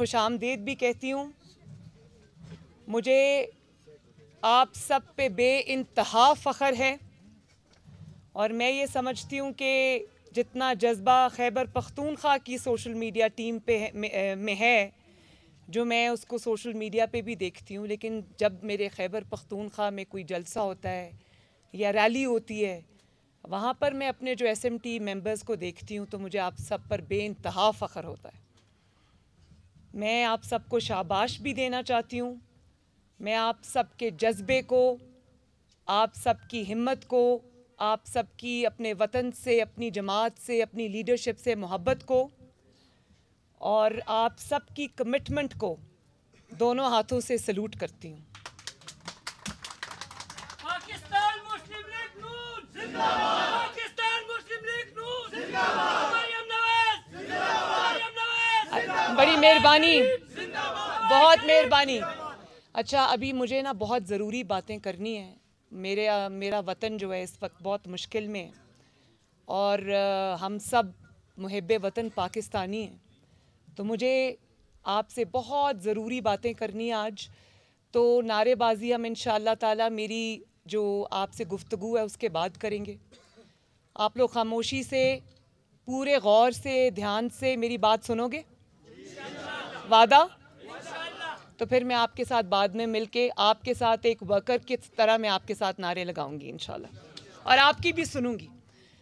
खुश आमदेद भी कहती हूँ मुझे आप सब पे बे इंतहा फ़ख्र है और मैं ये समझती हूँ कि जितना जज्बा खैबर पख्तूनख्वा की सोशल मीडिया टीम पे है, में, है जो मैं उसको सोशल मीडिया पे भी देखती हूँ लेकिन जब मेरे खैबर पख्तूनख्वा में कोई जलसा होता है या रैली होती है वहाँ पर मैं अपने जो एस एम टी मेम्बर्स को देखती हूँ तो मुझे आप सब पर बे इंतहा फ़ख्र होता है मैं आप सबको शाबाश भी देना चाहती हूँ मैं आप सबके जज्बे को आप सबकी हिम्मत को आप सबकी अपने वतन से अपनी जमात से अपनी लीडरशिप से मोहब्बत को और आप सबकी कमिटमेंट को दोनों हाथों से सलूट करती हूँ पाकिस्तान मुस्लिम लीग जिंदाबाद पाकिस्तान मुस्लिम लीग जिंदाबाद बड़ी मेहरबानी बहुत मेहरबानी अच्छा अभी मुझे ना बहुत ज़रूरी बातें करनी है मेरे मेरा वतन जो है इस वक्त बहुत मुश्किल में है और हम सब मुहब वतन पाकिस्तानी हैं तो मुझे आपसे बहुत ज़रूरी बातें करनी है आज तो नारेबाजी हम इन ताला मेरी जो आपसे गुफ्तु है उसके बाद करेंगे आप लोग खामोशी से पूरे गौर से ध्यान से मेरी बात सुनोगे वादा तो फिर मैं आपके साथ बाद में मिलके आपके साथ एक वर्कर की तरह मैं आपके साथ नारे लगाऊंगी इनशाला और आपकी भी सुनूंगी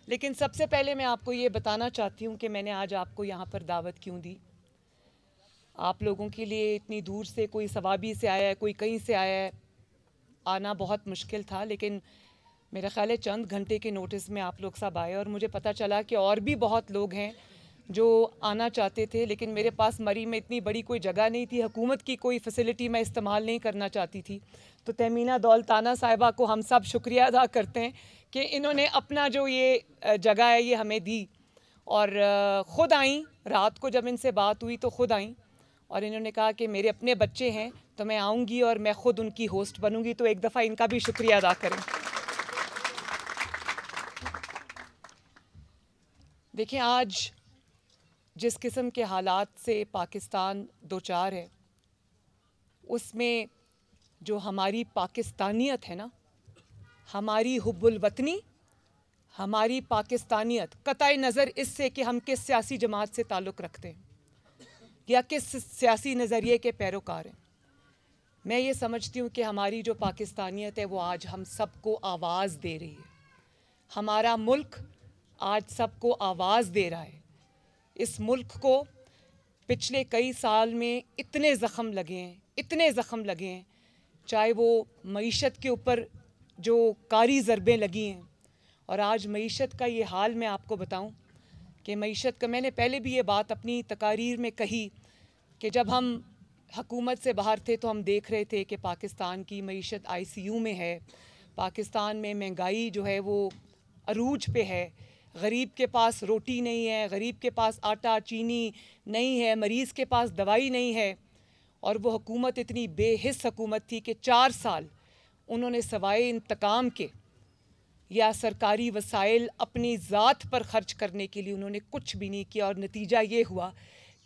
लेकिन सबसे पहले मैं आपको ये बताना चाहती हूँ कि मैंने आज आपको यहाँ पर दावत क्यों दी आप लोगों के लिए इतनी दूर से कोई सवाबी से आया है कोई कहीं से आया है आना बहुत मुश्किल था लेकिन मेरा ख्याल है चंद घंटे के नोटिस में आप लोग सब आए और मुझे पता चला कि और भी बहुत लोग हैं जो आना चाहते थे लेकिन मेरे पास मरी में इतनी बड़ी कोई जगह नहीं थी हुकूमत की कोई फैसिलिटी मैं इस्तेमाल नहीं करना चाहती थी तो तहमीना दौलताना साहिबा को हम सब शुक्रिया अदा करते हैं कि इन्होंने अपना जो ये जगह है ये हमें दी और ख़ुद आई रात को जब इनसे बात हुई तो ख़ुद आई और इन्होंने कहा कि मेरे अपने बच्चे हैं तो मैं आऊँगी और मैं ख़ुद उनकी होस्ट बनूँगी तो एक दफ़ा इनका भी शुक्रिया अदा करें देखिए आज जिस किस्म के हालात से पाकिस्तान दो चार है उसमें जो हमारी पाकिस्तानियत है ना हमारी हुबुलवतनी हमारी पाकिस्तानियत कतई नज़र इससे कि हम किस सियासी जमात से ताल्लुक़ रखते हैं या किस सियासी नज़रिए के पैरोकार हैं मैं ये समझती हूँ कि हमारी जो पाकिस्तानियत है वो आज हम सबको आवाज़ दे रही है हमारा मुल्क आज सबको आवाज़ दे रहा है इस मुल्क को पिछले कई साल में इतने ज़ख़म लगे हैं इतने ज़ख़म लगे हैं चाहे वो मीशत के ऊपर जो कारी ज़रबें लगी हैं और आज मीशत का ये हाल मैं आपको बताऊं कि मीशत का मैंने पहले भी ये बात अपनी तकारीर में कही कि जब हम हकूमत से बाहर थे तो हम देख रहे थे कि पाकिस्तान की मीशत आईसीयू में है पाकिस्तान में महंगाई जो है वो अरूज पे है गरीब के पास रोटी नहीं है गरीब के पास आटा चीनी नहीं है मरीज़ के पास दवाई नहीं है और वो हुकूमत इतनी बेहिस हकूमत थी कि चार साल उन्होंने सवाए इंतकाम के या सरकारी वसाइल अपनी ज़ात पर ख़र्च करने के लिए उन्होंने कुछ भी नहीं किया और नतीजा ये हुआ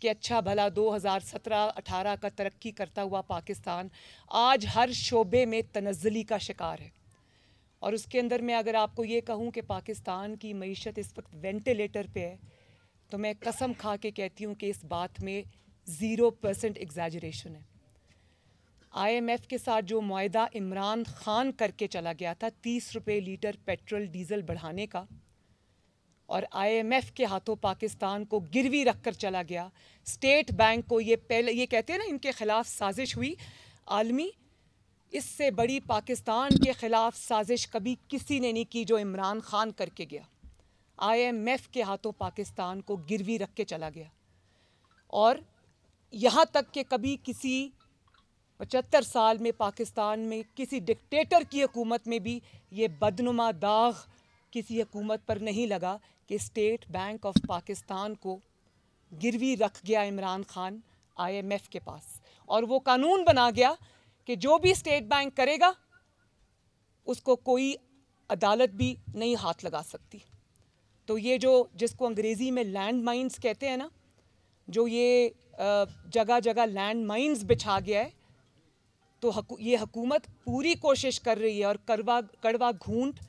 कि अच्छा भला 2017-18 का तरक्की करता हुआ पाकिस्तान आज हर शोबे में तनजली का शिकार है और उसके अंदर मैं अगर आपको ये कहूँ कि पाकिस्तान की मीशत इस वक्त वेंटिलेटर पे है तो मैं कसम खा के कहती हूँ कि इस बात में ज़ीरो परसेंट एग्जाजरेशन है आईएमएफ के साथ जो माहा इमरान खान करके चला गया था तीस रुपये लीटर पेट्रोल डीजल बढ़ाने का और आईएमएफ के हाथों पाकिस्तान को गिरवी रख कर चला गया स्टेट बैंक को ये पहले ये कहते हैं ना इनके खिलाफ साजिश हुई आलमी इससे बड़ी पाकिस्तान के ख़िलाफ़ साजिश कभी किसी ने नहीं की जो इमरान खान करके गया आईएमएफ के हाथों पाकिस्तान को गिरवी रख के चला गया और यहाँ तक कि कभी किसी पचहत्तर साल में पाकिस्तान में किसी डिक्टेटर की हुकूमत में भी ये बदनुमा दाग किसी हुकूमत पर नहीं लगा कि स्टेट बैंक ऑफ पाकिस्तान को गिरवी रख गया इमरान खान आईएमएफ के पास और वो कानून बना गया कि जो भी स्टेट बैंक करेगा उसको कोई अदालत भी नहीं हाथ लगा सकती तो ये जो जिसको अंग्रेज़ी में लैंड माइंस कहते हैं ना जो ये जगह जगह लैंड माइंस बिछा गया है तो हकु, ये हकूमत पूरी कोशिश कर रही है और करवा कड़वा घूंट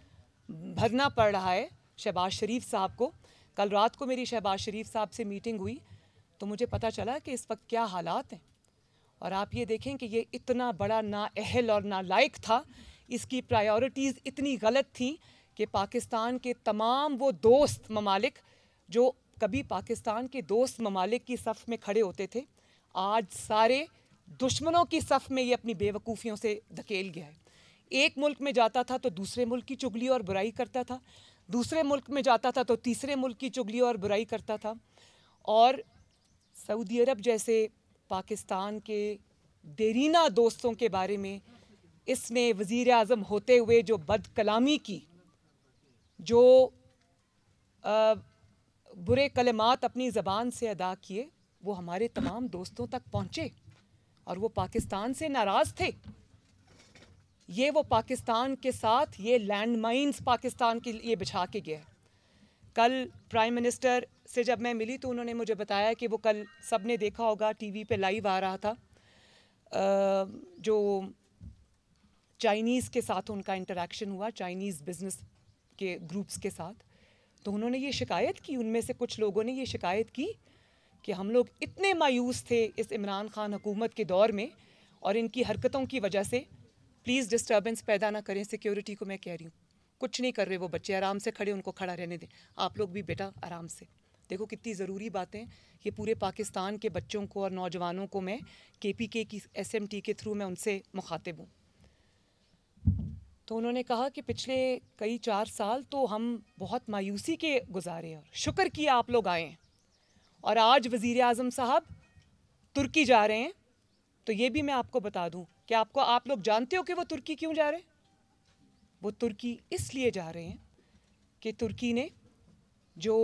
भरना पड़ रहा है शहबाज शरीफ साहब को कल रात को मेरी शहबाज शरीफ साहब से मीटिंग हुई तो मुझे पता चला कि इस वक्त क्या हालात हैं और आप ये देखें कि ये इतना बड़ा अहल और नालायक था इसकी प्रायोरिटीज़ इतनी गलत थी कि पाकिस्तान के तमाम वो दोस्त ममालिक जो कभी पाकिस्तान के दोस्त ममालिक की सफ़ में खड़े होते थे आज सारे दुश्मनों की सफ़ में ये अपनी बेवकूफ़ियों से धकेल गया है एक मुल्क में जाता था तो दूसरे मुल्क की चुगली और बुराई करता था दूसरे मुल्क में जाता था तो तीसरे मुल्क की चुगली और बुराई करता था और सऊदी अरब जैसे पाकिस्तान के देरीना दोस्तों के बारे में इसने वज़ी अजम होते हुए जो बद कलामी की जो आ, बुरे कलमात अपनी ज़बान से अदा किए वो हमारे तमाम दोस्तों तक पहुँचे और वो पाकिस्तान से नाराज़ थे ये वो पाकिस्तान के साथ ये लैंड माइन्स पाकिस्तान के लिए बिछा के गया है कल प्राइम मिनिस्टर से जब मैं मिली तो उन्होंने मुझे बताया कि वो कल सब ने देखा होगा टीवी पे लाइव आ रहा था जो चाइनीज़ के साथ उनका इंटरेक्शन हुआ चाइनीज़ बिजनेस के ग्रुप्स के साथ तो उन्होंने ये शिकायत की उनमें से कुछ लोगों ने ये शिकायत की कि हम लोग इतने मायूस थे इस इमरान खान हुकूमत के दौर में और इनकी हरकतों की वजह से प्लीज़ डिस्टर्बेंस पैदा ना करें सिक्योरिटी को मैं कह रही हूँ कुछ नहीं कर रहे वो बच्चे आराम से खड़े उनको खड़ा रहने दें आप लोग भी बेटा आराम से देखो कितनी ज़रूरी बातें ये पूरे पाकिस्तान के बच्चों को और नौजवानों को मैं के पी के की एस एम टी के थ्रू मैं उनसे मुखातिब हूँ तो उन्होंने कहा कि पिछले कई चार साल तो हम बहुत मायूसी के गुजारे और शुक्र किया आप लोग आए और आज वज़ी अजम साहब तुर्की जा रहे हैं तो ये भी मैं आपको बता दूँ कि आपको आप लोग जानते हो कि वो तुर्की क्यों जा रहे हैं वो तुर्की इसलिए जा रहे हैं कि तुर्की ने जो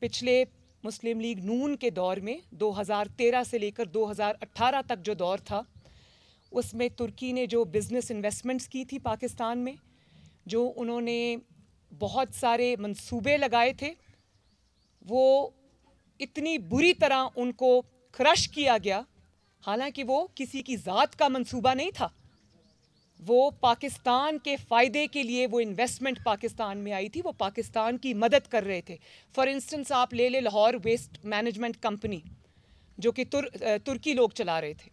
पिछले मुस्लिम लीग नून के दौर में 2013 से लेकर 2018 तक जो दौर था उसमें तुर्की ने जो बिज़नेस इन्वेस्टमेंट्स की थी पाकिस्तान में जो उन्होंने बहुत सारे मंसूबे लगाए थे वो इतनी बुरी तरह उनको क्रश किया गया हालांकि वो किसी की ज़ात का मंसूबा नहीं था वो पाकिस्तान के फ़ायदे के लिए वो इन्वेस्टमेंट पाकिस्तान में आई थी वो पाकिस्तान की मदद कर रहे थे फॉर इंस्टेंस आप ले ले लाहौर वेस्ट मैनेजमेंट कंपनी जो कि तुर, तुर्की लोग चला रहे थे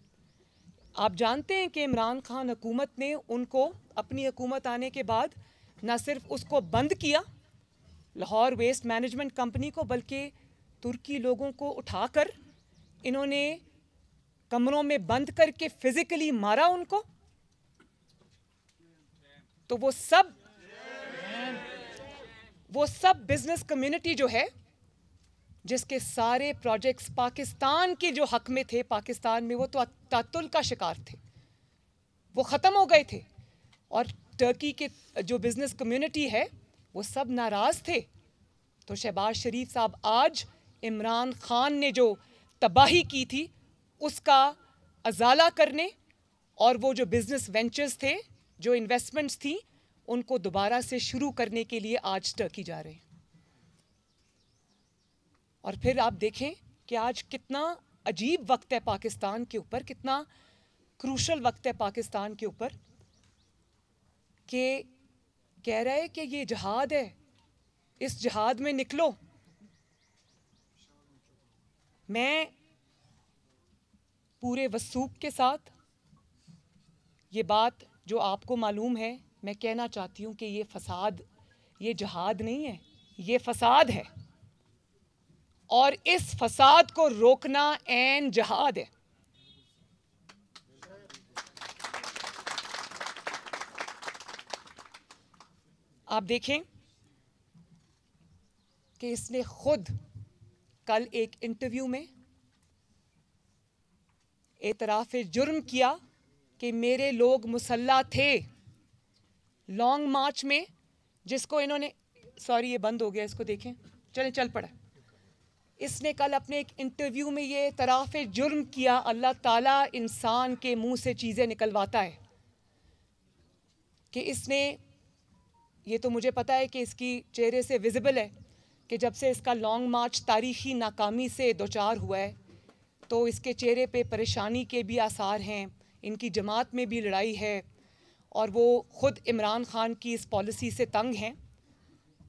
आप जानते हैं कि इमरान खान हुकूमत ने उनको अपनी हुकूमत आने के बाद ना सिर्फ उसको बंद किया लाहौर वेस्ट मैनेजमेंट कंपनी को बल्कि तुर्की लोगों को उठाकर इन्होंने कमरों में बंद करके फ़िज़िकली मारा उनको तो वो सब वो सब बिजनेस कम्युनिटी जो है जिसके सारे प्रोजेक्ट्स पाकिस्तान के जो हक में थे पाकिस्तान में वो तो तातुल का शिकार थे वो ख़त्म हो गए थे और टर्की के जो बिज़नेस कम्युनिटी है वो सब नाराज़ थे तो शहबाज शरीफ साहब आज इमरान खान ने जो तबाही की थी उसका अजाला करने और वो जो बिज़नेस वेंचर्स थे जो इन्वेस्टमेंट्स थी उनको दोबारा से शुरू करने के लिए आज टर्की जा रहे हैं और फिर आप देखें कि आज कितना अजीब वक्त है पाकिस्तान के ऊपर कितना क्रूशल वक्त है पाकिस्तान के ऊपर कि कह रहा है कि ये जहाद है इस जहाद में निकलो मैं पूरे वसूख के साथ ये बात जो आपको मालूम है मैं कहना चाहती हूँ कि ये फसाद ये जहाद नहीं है ये फसाद है और इस फसाद को रोकना एन जहाद है आप देखें कि इसने खुद कल एक इंटरव्यू में एतराफ़ जुर्म किया कि मेरे लोग मुसल्ला थे लॉन्ग मार्च में जिसको इन्होंने सॉरी ये बंद हो गया इसको देखें चले चल पड़ा इसने कल अपने एक इंटरव्यू में ये तराफ़ जुर्म किया अल्लाह ताला इंसान के मुंह से चीज़ें निकलवाता है कि इसने ये तो मुझे पता है कि इसकी चेहरे से विजिबल है कि जब से इसका लॉन्ग मार्च तारीखी नाकामी से दो चार हुआ है तो इसके चेहरे पे परेशानी के भी आसार हैं इनकी जमात में भी लड़ाई है और वो ख़ुद इमरान ख़ान की इस पॉलिसी से तंग हैं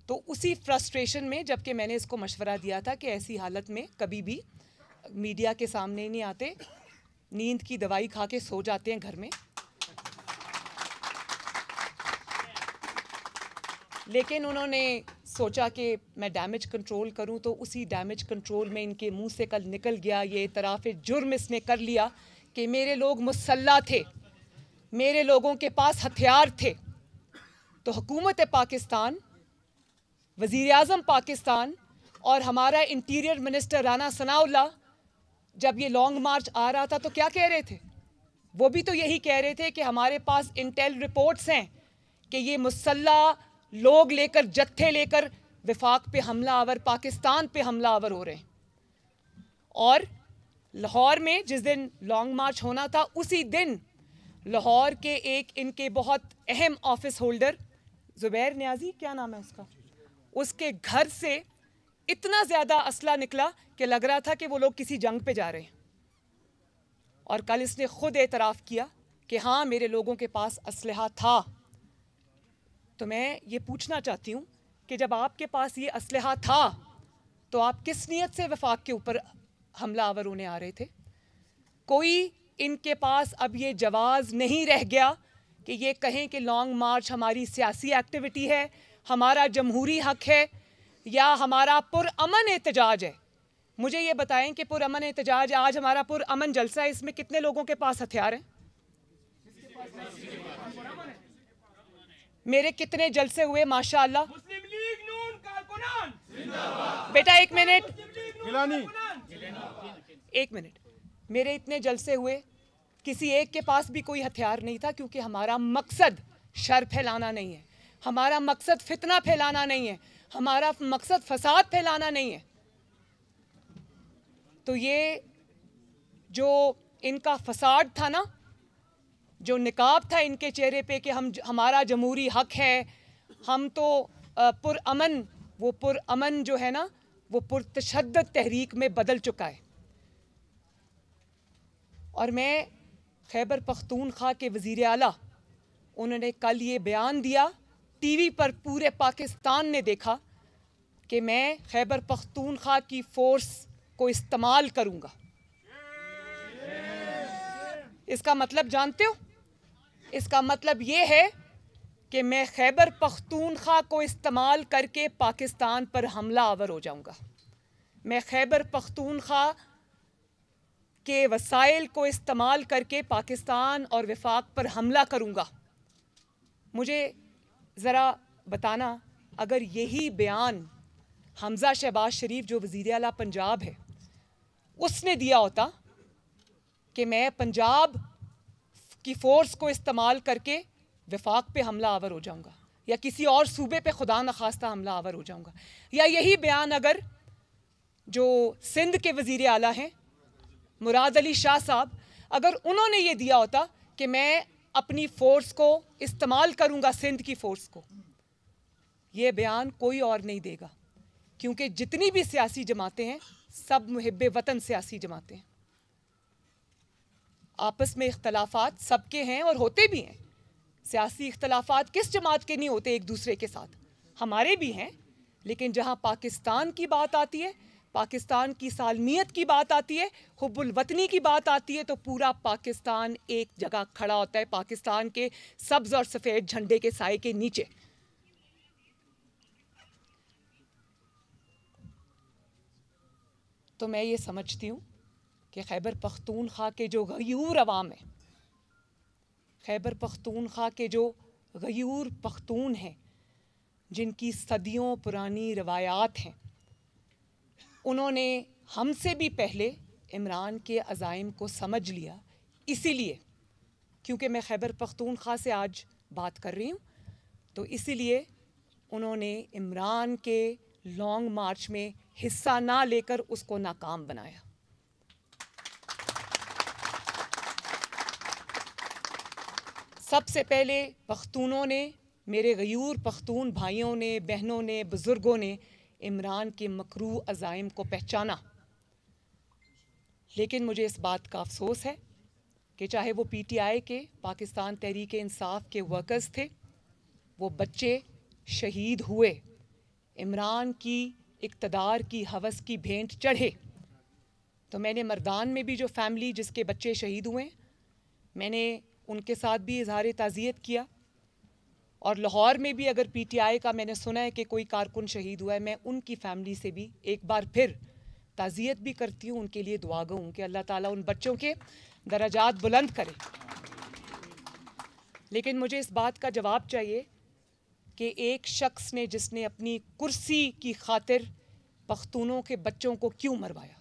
तो उसी फ्रस्ट्रेशन में जबकि मैंने इसको मशवरा दिया था कि ऐसी हालत में कभी भी मीडिया के सामने नहीं आते नींद की दवाई खा के सो जाते हैं घर में लेकिन उन्होंने सोचा कि मैं डैमेज कंट्रोल करूं तो उसी डैमेज कंट्रोल में इनके मुंह से कल निकल गया ये इतराफ़ जुर्म इसने कर लिया कि मेरे लोग मुसल्ला थे मेरे लोगों के पास हथियार थे तो हुकूमत पाकिस्तान वज़ी अजम पाकिस्तान और हमारा इंटीरियर मिनिस्टर राना सनाउल्ला जब ये लॉन्ग मार्च आ रहा था तो क्या कह रहे थे वो भी तो यही कह रहे थे कि हमारे पास इंटेल रिपोर्ट्स हैं कि ये मुसल्ला लोग लेकर जत्थे लेकर विफाक पे हमला आवर पाकिस्तान पे हमला आवर हो रहे हैं और लाहौर में जिस दिन लॉन्ग मार्च होना था उसी दिन लाहौर के एक इनके बहुत अहम ऑफिस होल्डर ज़ुबैर न्याजी क्या नाम है उसका उसके घर से इतना ज़्यादा असला निकला कि लग रहा था कि वो लोग किसी जंग पे जा रहे हैं और कल इसने ख़ुद एतराफ़ किया कि हाँ मेरे लोगों के पास असलहा था तो मैं ये पूछना चाहती हूँ कि जब आपके पास ये असलहा था तो आप किस नीयत से वफाक के ऊपर हमला आवर होने आ रहे थे कोई इनके पास अब ये जवाज़ नहीं रह गया कि ये कहें कि लॉन्ग मार्च हमारी सियासी एक्टिविटी है हमारा जमहूरी हक है या हमारा पुरमन एहतजाज है मुझे ये बताएं कि पुरमन एहतजाज आज हमारा पुरमन जलसा है इसमें कितने लोगों के पास हथियार हैं मेरे कितने जलसे हुए माशाल्लाह बेटा एक मिनट एक मिनट मेरे इतने जलसे हुए किसी एक के पास भी कोई हथियार नहीं था क्योंकि हमारा मकसद शर फैलाना नहीं है हमारा मकसद फितना फैलाना नहीं है हमारा मकसद फसाद फैलाना नहीं है तो ये जो इनका फसाद था ना जो निकाब था इनके चेहरे पे कि हम हमारा जमहूरी हक है हम तो पुरअमन वो पुरमन जो है ना वो पुरतशद तहरीक में बदल चुका है और मैं खैबर पख्तूनख्वा के वज़ी अला उन्होंने कल ये बयान दिया टीवी पर पूरे पाकिस्तान ने देखा कि मैं खैबर पख्तूनख्वा की फ़ोर्स को इस्तेमाल करूँगा इसका मतलब जानते हो इसका मतलब ये है कि मैं खैबर पख्तूनख्वा को इस्तेमाल करके पाकिस्तान पर हमला आवर हो जाऊँगा मैं खैबर पख्तूनख्वा के वसाइल को इस्तेमाल करके पाकिस्तान और विफाक पर हमला करूँगा मुझे ज़रा बताना अगर यही बयान हमज़ा शहबाज शरीफ जो वज़ी अला पंजाब है उसने दिया होता कि मैं पंजाब की फ़ोर्स को इस्तेमाल करके विफाक पे हमला आवर हो जाऊँगा या किसी और सूबे पे खुदा न खास्ता हमला आवर हो जाऊँगा या यही बयान अगर जो सिंध के वज़ी अल हैं मुराद अली शाह साहब अगर उन्होंने ये दिया होता कि मैं अपनी फोर्स को इस्तेमाल करूंगा सिंध की फोर्स को ये बयान कोई और नहीं देगा क्योंकि जितनी भी सियासी जमातें हैं सब मुहब वतन सियासी जमातें हैं आपस में इख्तलाफात सबके हैं और होते भी हैं सियासी इख्तलाफात किस जमात के नहीं होते एक दूसरे के साथ हमारे भी हैं लेकिन जहाँ पाकिस्तान की बात आती है पाकिस्तान की सालमियत की बात आती है हब्बुल वतनी की बात आती है तो पूरा पाकिस्तान एक जगह खड़ा होता है पाकिस्तान के सब्ज़ और सफ़ेद झंडे के साय के नीचे तो मैं ये समझती हूँ कि खैबर पख्तूनख्वा के जो गयूर अवाम है खैबर पख्तूनख्वा के जो गयूर पख्तून हैं जिनकी सदियों पुरानी रवायात हैं उन्होंने हमसे भी पहले इमरान के अज़ाइम को समझ लिया इसीलिए क्योंकि मैं खैबर पख्तूनख्वा से आज बात कर रही हूँ तो इसीलिए उन्होंने इमरान के लॉन्ग मार्च में हिस्सा ना लेकर उसको नाकाम बनाया सबसे पहले पख्तूनों ने मेरे गयूर पख्तून भाइयों ने बहनों ने बुज़ुर्गों ने इमरान के मकरू अज़ाइम को पहचाना लेकिन मुझे इस बात का अफसोस है कि चाहे वो पीटीआई के पाकिस्तान तहरीक इंसाफ के वर्कर्स थे वो बच्चे शहीद हुए इमरान की इकतदार की हवस की भेंट चढ़े तो मैंने मर्दान में भी जो फैमिली जिसके बच्चे शहीद हुए मैंने उनके साथ भी इजहार ताज़ियत किया और लाहौर में भी अगर पीटीआई का मैंने सुना है कि कोई कारकुन शहीद हुआ है मैं उनकी फैमिली से भी एक बार फिर ताज़ियत भी करती हूँ उनके लिए दुआ गूँ कि अल्लाह ताला उन बच्चों के दराजात बुलंद करे लेकिन मुझे इस बात का जवाब चाहिए कि एक शख्स ने जिसने अपनी कुर्सी की खातिर पख्तूनों के बच्चों को क्यों मरवाया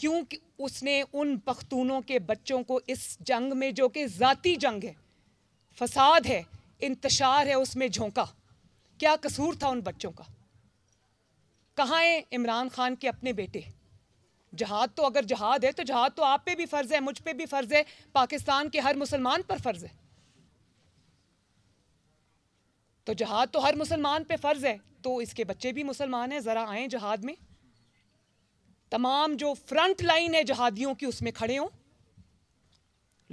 क्यों उसने उन पख्तूनों के बच्चों को इस जंग में जो कि ज़ाती जंग है फसाद है इंतशार है उसमें झोंका क्या कसूर था उन बच्चों का कहाँ हैं इमरान खान के अपने बेटे जहाद तो अगर जहाद है तो जहाद तो आप पे भी फ़र्ज़ है मुझ पे भी फ़र्ज़ है पाकिस्तान के हर मुसलमान पर फ़र्ज़ है तो जहाद तो हर मुसलमान पे फ़र्ज़ है तो इसके बच्चे भी मुसलमान हैं ज़रा आए जहाद में तमाम जो फ्रंट लाइन है जहादियों की उसमें खड़े हों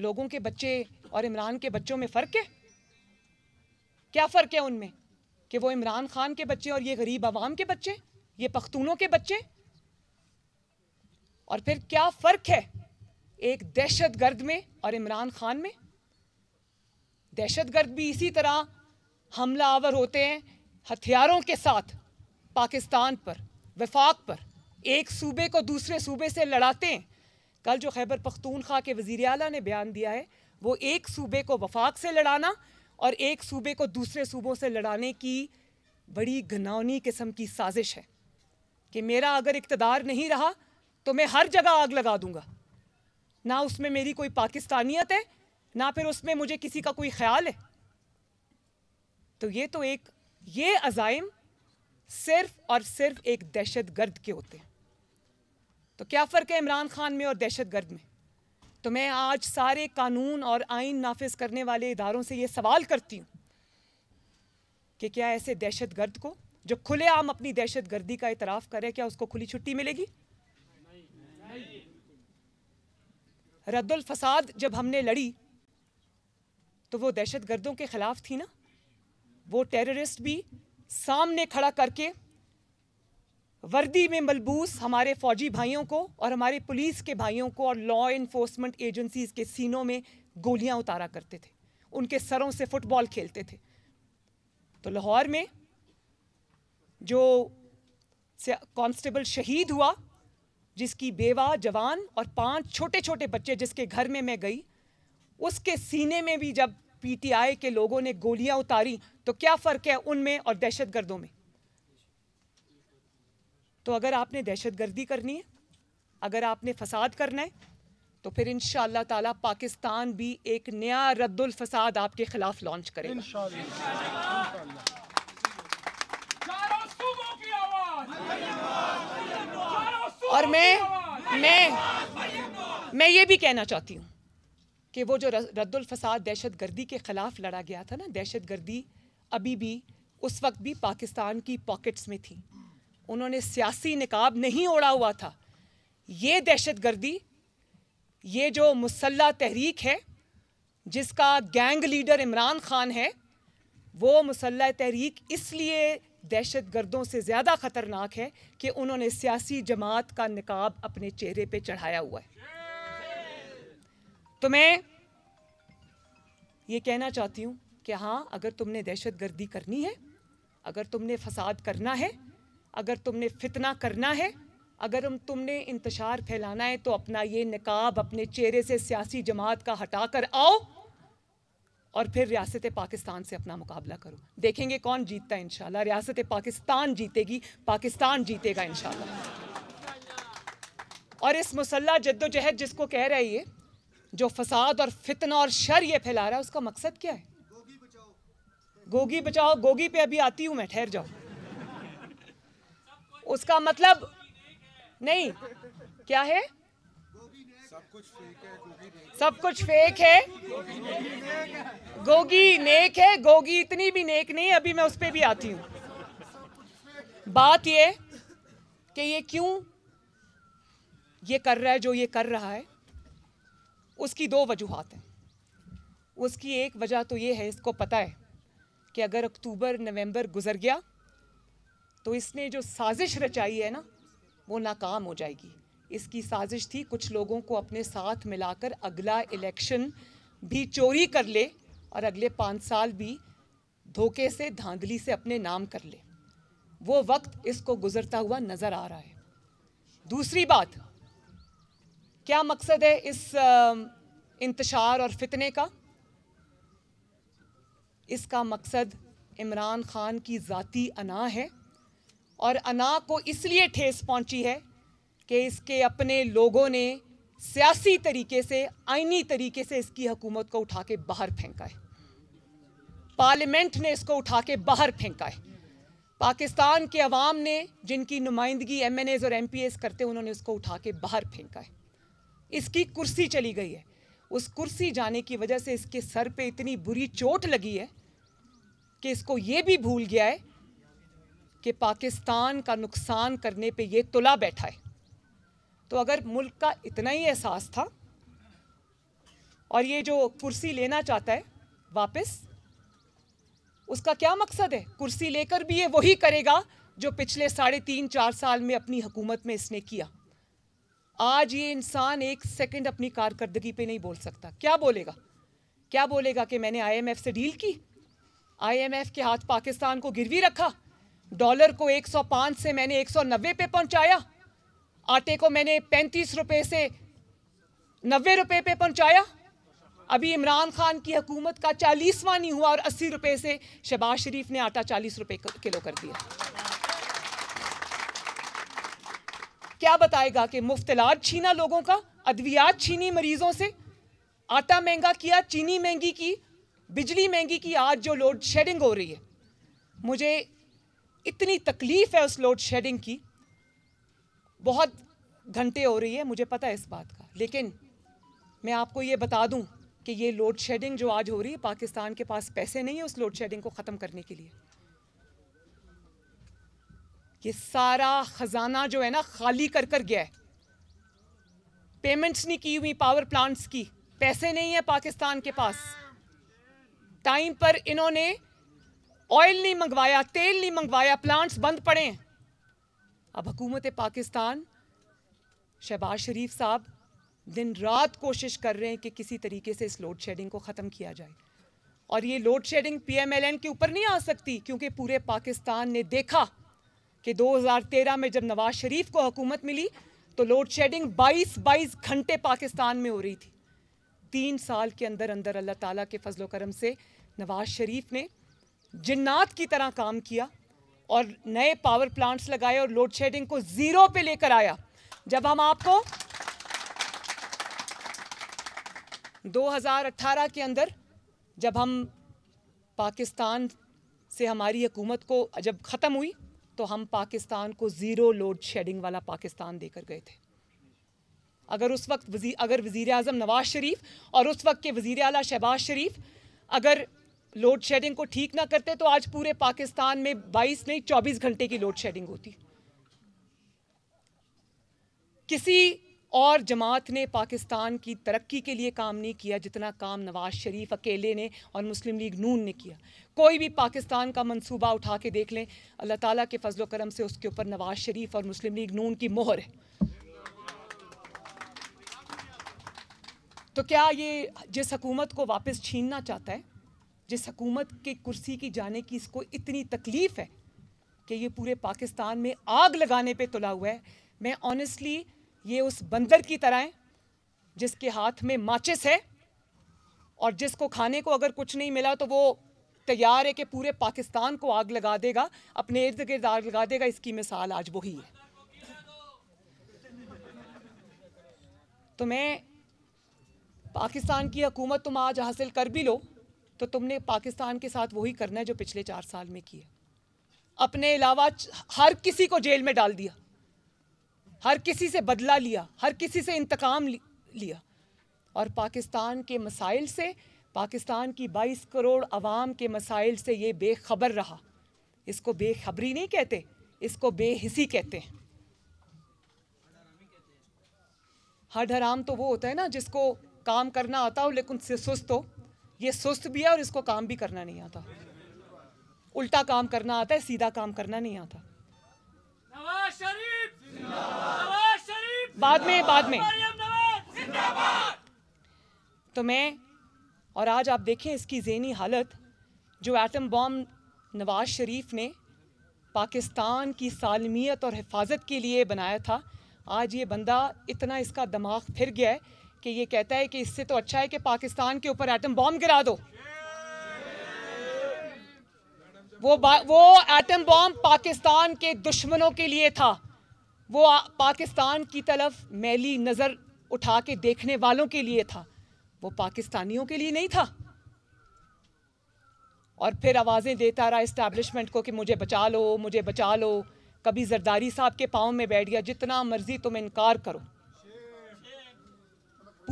लोगों के बच्चे और इमरान के बच्चों में फ़र्क है क्या फ़र्क है उनमें कि वो इमरान खान के बच्चे और ये गरीब आवाम के बच्चे ये पख्तूनों के बच्चे और फिर क्या फ़र्क है एक दहशत गर्द में और इमरान खान में दहशत गर्द भी इसी तरह हमला आवर होते हैं हथियारों के साथ पाकिस्तान पर वफाक पर एक सूबे को दूसरे सूबे से लड़ाते हैं कल जो खैबर पख्तूनख्वा के वज़ी अला ने बयान दिया है वो एक सूबे को वफाक से लड़ाना और एक सूबे को दूसरे सूबों से लड़ाने की बड़ी घनौनी किस्म की साजिश है कि मेरा अगर इकतदार नहीं रहा तो मैं हर जगह आग लगा दूंगा ना उसमें मेरी कोई पाकिस्तानियत है ना फिर उसमें मुझे किसी का कोई ख्याल है तो ये तो एक ये अजाइम सिर्फ और सिर्फ एक दहशत गर्द के होते हैं तो क्या फ़र्क है इमरान खान में और दहशत गर्द में तो मैं आज सारे कानून और आइन नाफिज करने वाले इदारों से ये सवाल करती हूँ कि क्या ऐसे दहशत गर्द को जो खुले आम अपनी दहशत गर्दी का इतराफ़ करे क्या उसको खुली छुट्टी मिलेगी रद्दुल फसाद जब हमने लड़ी तो वो दहशत गर्दों के ख़िलाफ़ थी ना वो टेररिस्ट भी सामने खड़ा करके वर्दी में मलबूस हमारे फौजी भाइयों को और हमारे पुलिस के भाइयों को और लॉ इन्फोर्समेंट एजेंसीज के सीनों में गोलियां उतारा करते थे उनके सरों से फुटबॉल खेलते थे तो लाहौर में जो कांस्टेबल शहीद हुआ जिसकी बेवा जवान और पांच छोटे छोटे बच्चे जिसके घर में मैं गई उसके सीने में भी जब पीटीआई के लोगों ने गोलियां उतारी तो क्या फ़र्क है उनमें और दहशतगर्दों में तो अगर आपने दहशतगर्दी करनी है अगर आपने फसाद करना है तो फिर इन ताला पाकिस्तान भी एक नया रद्दुल फसाद आपके खिलाफ लॉन्च करेगा और मैं मैं मैं ये भी कहना चाहती हूँ कि वो जो रद्दुल फसाद दहशतगर्दी के ख़िलाफ़ लड़ा गया था ना दहशतगर्दी अभी भी उस वक्त भी पाकिस्तान की पॉकेट्स में थी उन्होंने सियासी निकाब नहीं ओढ़ा हुआ था ये दहशत गर्दी ये जो मुसल्ला तहरीक है जिसका गैंग लीडर इमरान ख़ान है वो मुसल्ला तहरीक इसलिए दहशत गर्दों से ज़्यादा ख़तरनाक है कि उन्होंने सियासी जमात का निकाब अपने चेहरे पे चढ़ाया हुआ है तो मैं ये कहना चाहती हूँ कि हाँ अगर तुमने दहशत गर्दी करनी है अगर तुमने फसाद करना है अगर तुमने फितना करना है अगर तुमने इंतशार फैलाना है तो अपना ये नकाब अपने चेहरे से सियासी जमात का हटा कर आओ और फिर रियासत पाकिस्तान से अपना मुकाबला करो देखेंगे कौन जीतता है इंशाल्लाह रियासत पाकिस्तान जीतेगी पाकिस्तान जीतेगा इंशाल्लाह और इस मुसल्ला जद्दोजहद जिसको कह रहा है ये जो फसाद और फितना और शर ये फैला रहा है उसका मकसद क्या है गोगी बचाओ गोगी बचाओ गोगी पे अभी आती हूँ मैं ठहर जाऊँ उसका मतलब नहीं क्या है सब कुछ फेक है गोगी नेक है गोगी इतनी भी नेक नहीं अभी मैं उस पर भी आती हूँ बात ये कि ये क्यों ये कर रहा है जो ये कर रहा है उसकी दो वजूहत हैं उसकी एक वजह तो ये है इसको पता है कि अगर अक्टूबर नवंबर गुजर गया तो इसने जो साजिश रचाई है ना वो नाकाम हो जाएगी इसकी साजिश थी कुछ लोगों को अपने साथ मिलाकर अगला इलेक्शन भी चोरी कर ले और अगले पाँच साल भी धोखे से धांधली से अपने नाम कर ले वो वक्त इसको गुजरता हुआ नज़र आ रहा है दूसरी बात क्या मकसद है इस इंतशार और फितने का इसका मकसद इमरान खान की ज़ाती अना है और अना को इसलिए ठेस पहुंची है कि इसके अपने लोगों ने सियासी तरीके से आइनी तरीके से इसकी हुकूमत को उठा के बाहर फेंका है पार्लियामेंट ने इसको उठा के बाहर फेंका है पाकिस्तान के अवाम ने जिनकी नुमाइंदगी एम एन एज और एम पी एस करते उन्होंने उसको उठा के बाहर फेंका है इसकी कुर्सी चली गई है उस कुर्सी जाने की वजह से इसके सर पे इतनी बुरी चोट लगी है कि इसको ये भी भूल गया है कि पाकिस्तान का नुकसान करने पे ये तुला बैठा है तो अगर मुल्क का इतना ही एहसास था और ये जो कुर्सी लेना चाहता है वापस उसका क्या मकसद है कुर्सी लेकर भी ये वही करेगा जो पिछले साढ़े तीन चार साल में अपनी हुकूमत में इसने किया आज ये इंसान एक सेकंड अपनी कारकर्दगी पे नहीं बोल सकता क्या बोलेगा क्या बोलेगा कि मैंने आईएमएफ से डील की आईएमएफ के हाथ पाकिस्तान को गिरवी रखा डॉलर को 105 से मैंने 190 पे पहुंचाया आटे को मैंने पैंतीस रुपए से 90 रुपए पे पहुंचाया अभी इमरान खान की हुकूमत का चालीसवा नहीं हुआ और अस्सी रुपए से शहबाज शरीफ ने आटा चालीस रुपए किलो कर दिया क्या बताएगा कि मुफ्त इलाज छीना लोगों का अद्वियात छीनी मरीजों से आटा महंगा किया चीनी महंगी की बिजली महंगी की आज जो लोड शेडिंग हो रही है मुझे इतनी तकलीफ है उस लोड शेडिंग की बहुत घंटे हो रही है मुझे पता है इस बात का लेकिन मैं आपको ये बता दूं कि ये लोड शेडिंग जो आज हो रही है पाकिस्तान के पास पैसे नहीं है उस लोड शेडिंग को ख़त्म करने के लिए ये सारा ख़जाना जो है ना खाली कर कर गया है पेमेंट्स नहीं की हुई पावर प्लांट्स की पैसे नहीं है पाकिस्तान के पास टाइम पर इन्होंने ऑयल नहीं मंगवाया तेल नहीं मंगवाया प्लांट्स बंद पड़े हैं अब हुकूमत पाकिस्तान शहबाज शरीफ साहब दिन रात कोशिश कर रहे हैं कि किसी तरीके से इस लोड शेडिंग को ख़त्म किया जाए और ये लोड शेडिंग पीएमएलएन के ऊपर नहीं आ सकती क्योंकि पूरे पाकिस्तान ने देखा कि 2013 में जब नवाज शरीफ को हुकूमत मिली तो लोड शेडिंग 22-22 घंटे पाकिस्तान में हो रही थी तीन साल के अंदर अंदर अल्लाह ताला के फजलोक्रम से नवाज शरीफ ने जिन्नात की तरह काम किया और नए पावर प्लांट्स लगाए और लोड शेडिंग को ज़ीरो पे लेकर आया जब हम आपको 2018 के अंदर जब हम पाकिस्तान से हमारी हुकूमत को जब ख़त्म हुई तो हम पाकिस्तान को ज़ीरो लोड शेडिंग वाला पाकिस्तान देकर गए थे अगर उस वक्त वजी अगर वज़ी अजम नवाज़ शरीफ और उस वक्त के वज़ी अला शहबाज शरीफ अगर लोड शेडिंग को ठीक ना करते तो आज पूरे पाकिस्तान में 22 नहीं 24 घंटे की लोड शेडिंग होती किसी और जमात ने पाकिस्तान की तरक्की के लिए काम नहीं किया जितना काम नवाज शरीफ अकेले ने और मुस्लिम लीग नून ने किया कोई भी पाकिस्तान का मंसूबा उठा के देख लें अल्लाह ताला के फजलो करम से उसके ऊपर नवाज शरीफ और मुस्लिम लीग नून की मोहर है तो क्या ये जिस हकूमत को वापस छीनना चाहता है जिस हकूमत के कुर्सी की जाने की इसको इतनी तकलीफ़ है कि ये पूरे पाकिस्तान में आग लगाने पे तुला हुआ है मैं ऑनेस्टली ये उस बंदर की तरह है जिसके हाथ में माचिस है और जिसको खाने को अगर कुछ नहीं मिला तो वो तैयार है कि पूरे पाकिस्तान को आग लगा देगा अपने इर्द गिर्द आग लगा देगा इसकी मिसाल आज वही है तो मैं पाकिस्तान की हकूमत तुम आज हासिल कर भी लो तो तुमने पाकिस्तान के साथ वही करना है जो पिछले चार साल में किया अपने अलावा हर किसी को जेल में डाल दिया हर किसी से बदला लिया हर किसी से इंतकाम लिया और पाकिस्तान के मसाइल से पाकिस्तान की 22 करोड़ अवाम के मसाइल से ये बेखबर रहा इसको बेखबरी नहीं कहते इसको बेहिसी कहते हैं हर हराम तो वो होता है ना जिसको काम करना आता हो लेकिन सुस्त हो ये सुस्त भी है और इसको काम भी करना नहीं आता उल्टा काम करना आता है सीधा काम करना नहीं आता नवाज शरीफ नवाज शरीफ बाद में बाद में तो मैं और आज आप देखें इसकी जहनी हालत जो एटम बॉम नवाज शरीफ ने पाकिस्तान की सालमियत और हिफाजत के लिए बनाया था आज ये बंदा इतना इसका दिमाग फिर गया है कि ये कहता है कि इससे तो अच्छा है कि पाकिस्तान के ऊपर एटम बॉम्ब गिरा दो वो वो एटम बॉम्ब पाकिस्तान के दुश्मनों के लिए था वो पाकिस्तान की तरफ मैली नज़र उठा के देखने वालों के लिए था वो पाकिस्तानियों के लिए नहीं था और फिर आवाज़ें देता रहा इस्टेब्लिशमेंट को कि मुझे बचा लो मुझे बचा लो कभी जरदारी साहब के पाँव में बैठ गया जितना मर्ज़ी तुम इनकार करो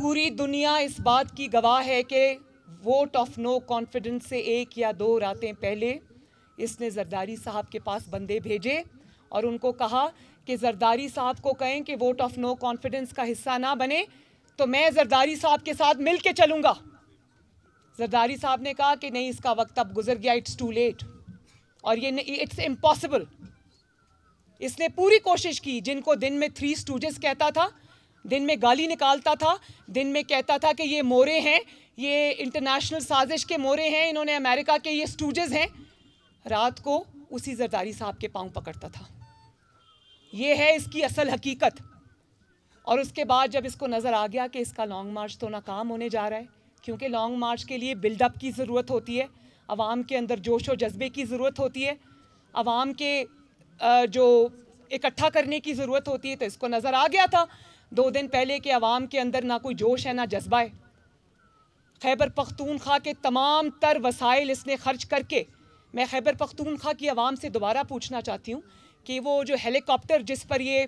पूरी दुनिया इस बात की गवाह है कि वोट ऑफ नो कॉन्फिडेंस से एक या दो रातें पहले इसने जरदारी साहब के पास बंदे भेजे और उनको कहा कि जरदारी साहब को कहें कि वोट ऑफ नो कॉन्फिडेंस का हिस्सा ना बने तो मैं जरदारी साहब के साथ मिल के चलूँगा जरदारी साहब ने कहा कि नहीं इसका वक्त अब गुजर गया इट्स टू लेट और ये इट्स इम्पॉसिबल इसने पूरी कोशिश की जिनको दिन में थ्री स्टूडेंट्स कहता था दिन में गाली निकालता था दिन में कहता था कि ये मोरे हैं ये इंटरनेशनल साजिश के मोरे हैं इन्होंने अमेरिका के ये स्टूजेज हैं रात को उसी जरदारी साहब के पाँव पकड़ता था ये है इसकी असल हकीकत और उसके बाद जब इसको नज़र आ गया कि इसका लॉन्ग मार्च तो नाकाम होने जा रहा है क्योंकि लॉन्ग मार्च के लिए बिल्डअप की ज़रूरत होती है आवाम के अंदर जोश और जज्बे की ज़रूरत होती है आवाम के जो इकट्ठा करने की ज़रूरत होती है तो इसको नज़र आ गया था दो दिन पहले के अवाम के अंदर ना कोई जोश है ना जज्बा है खैबर पख्तूनख्वा के तमाम तर वसाइल इसने खर्च करके मैं खैबर पख्तूनख्वा की आवाम से दोबारा पूछना चाहती हूँ कि वो जो हेलीकॉप्टर जिस पर ये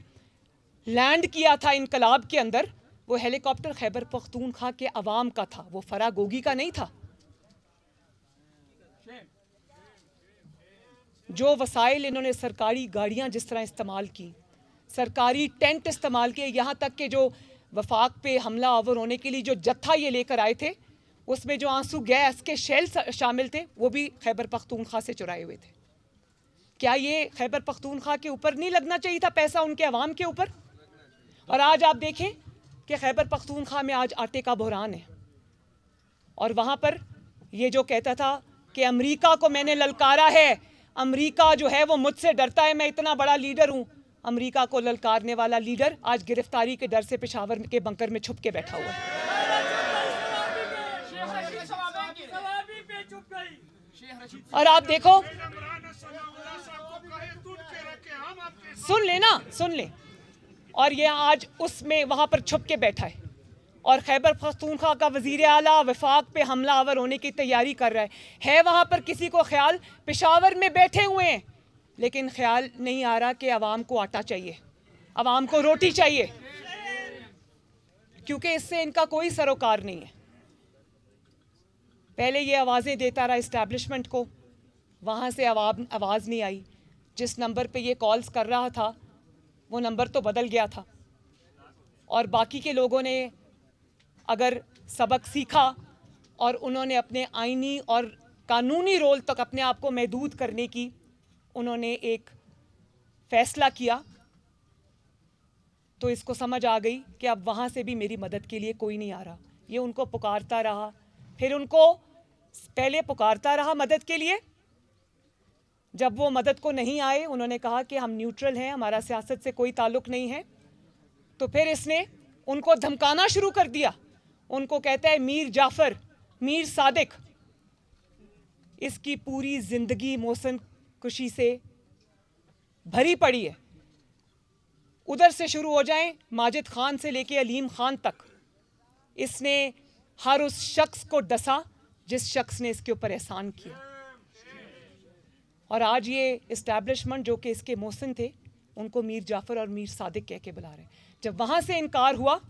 लैंड किया था इनकलाब के अंदर वो हेलीकॉप्टर खैबर पख्तूनख्वा के आवाम का था वो फरा गोगी का नहीं था जो वसाइल इन्होंने सरकारी गाड़ियाँ जिस तरह इस्तेमाल की सरकारी टेंट इस्तेमाल किए यहाँ तक के जो वफाक पे हमला आवर होने के लिए जो जत्था ये लेकर आए थे उसमें जो आंसू गैस के शेल शामिल थे वो भी खैबर पख्तूनख्वा से चुराए हुए थे क्या ये खैबर पख्तूनख्वा के ऊपर नहीं लगना चाहिए था पैसा उनके अवाम के ऊपर और आज आप देखें कि खैबर पख्तूनख्वा में आज आटे का बहरान है और वहाँ पर ये जो कहता था कि अमरीका को मैंने ललकारा है अमरीका जो है वो मुझसे डरता है मैं इतना बड़ा लीडर हूँ अमेरिका को ललकारने वाला लीडर आज गिरफ्तारी के डर से पिशावर के बंकर में छुप के बैठा हुआ है और आप देखो सुन लेना सुन ले और ये आज उसमें वहां पर छुप के बैठा है और खैबर खतूनखा का वजीर अला वफाक पे आवर होने की तैयारी कर रहा है है वहां पर किसी को ख्याल पिशावर में बैठे हुए हैं लेकिन ख्याल नहीं आ रहा कि आवाम को आटा चाहिए आवाम को रोटी चाहिए क्योंकि इससे इनका कोई सरोकार नहीं है पहले ये आवाज़ें देता रहा इस्टेब्लिशमेंट को वहाँ से आवाज आवाज़ नहीं आई जिस नंबर पे ये कॉल्स कर रहा था वो नंबर तो बदल गया था और बाकी के लोगों ने अगर सबक सीखा और उन्होंने अपने आइनी और कानूनी रोल तक अपने आप को महदूद करने की उन्होंने एक फैसला किया तो इसको समझ आ गई कि अब वहाँ से भी मेरी मदद के लिए कोई नहीं आ रहा ये उनको पुकारता रहा फिर उनको पहले पुकारता रहा मदद के लिए जब वो मदद को नहीं आए उन्होंने कहा कि हम न्यूट्रल हैं हमारा सियासत से कोई ताल्लुक नहीं है तो फिर इसने उनको धमकाना शुरू कर दिया उनको कहता है मीर जाफ़र मीर सादिक इसकी पूरी ज़िंदगी मौसम खुशी से भरी पड़ी है उधर से शुरू हो जाए माजिद खान से लेके अलीम खान तक इसने हर उस शख्स को डसा जिस शख्स ने इसके ऊपर एहसान किया और आज ये इस्टेब्लिशमेंट जो कि इसके मोहसिन थे उनको मीर जाफ़र और मीर सादिक कह के बुला रहे जब वहां से इनकार हुआ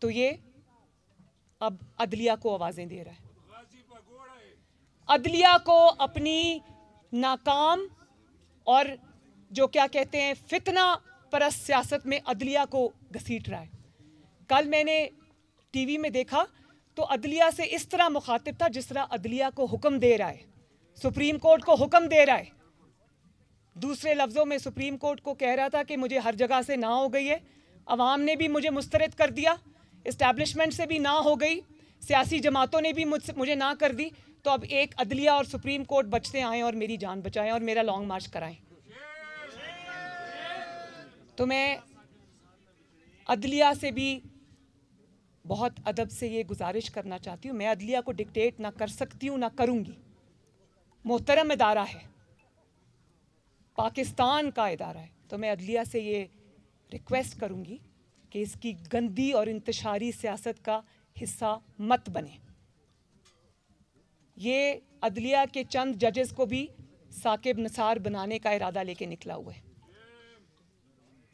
तो ये अब अदलिया को आवाज़ें दे रहा है अदलिया को अपनी नाकाम और जो क्या कहते हैं फितना परस सियासत में अदलिया को घसीट रहा है कल मैंने टीवी में देखा तो अदलिया से इस तरह मुखातिब था जिस तरह अदलिया को हुक्म दे रहा है सुप्रीम कोर्ट को हुक्म दे रहा है दूसरे लफ्ज़ों में सुप्रीम कोर्ट को कह रहा था कि मुझे हर जगह से ना हो गई है अवाम ने भी मुझे मुस्तरद कर दिया इस्टेब्लिशमेंट से भी ना हो गई सियासी जमातों ने भी मुझसे मुझे ना कर दी तो अब एक अदलिया और सुप्रीम कोर्ट बचते आएँ और मेरी जान बचाएं और मेरा लॉन्ग मार्च कराएं तो मैं अदलिया से भी बहुत अदब से ये गुजारिश करना चाहती हूँ मैं अदलिया को डिक्टेट ना कर सकती हूँ ना करूँगी मोहतरम अदारा है पाकिस्तान का अदारा है तो मैं अदलिया से ये रिक्वेस्ट करूँगी कि इसकी गंदी और इंतशारी सियासत का हिस्सा मत बने ये अदलिया के चंद जजेस को भी साकिब निसार बनाने का इरादा लेके निकला हुआ है